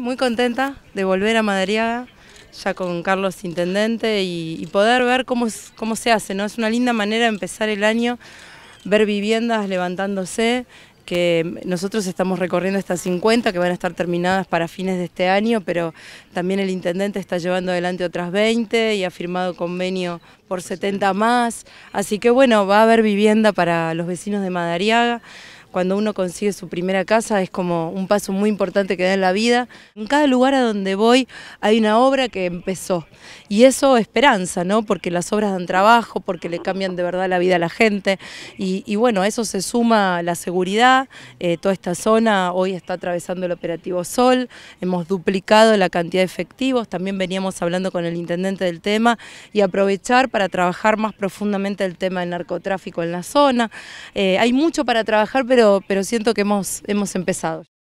Muy contenta de volver a Madariaga, ya con Carlos Intendente, y, poder ver cómo, cómo se hace, ¿no? Es una linda manera de empezar el año, ver viviendas levantándose, que nosotros estamos recorriendo estas 50 que van a estar terminadas para fines de este año, pero también el intendente está llevando adelante otras 20 y ha firmado convenio por 70 más, así que bueno, va a haber vivienda para los vecinos de Madariaga cuando uno consigue su primera casa es como un paso muy importante que da en la vida. En cada lugar a donde voy hay una obra que empezó y eso esperanza, ¿no? Porque las obras dan trabajo, porque le cambian de verdad la vida a la gente y, bueno, a eso se suma la seguridad. Eh, toda esta zona hoy está atravesando el operativo Sol, hemos duplicado la cantidad de efectivos, también veníamos hablando con el intendente del tema y aprovechar para trabajar más profundamente el tema del narcotráfico en la zona. Eh, hay mucho para trabajar, pero pero, siento que hemos, hemos empezado.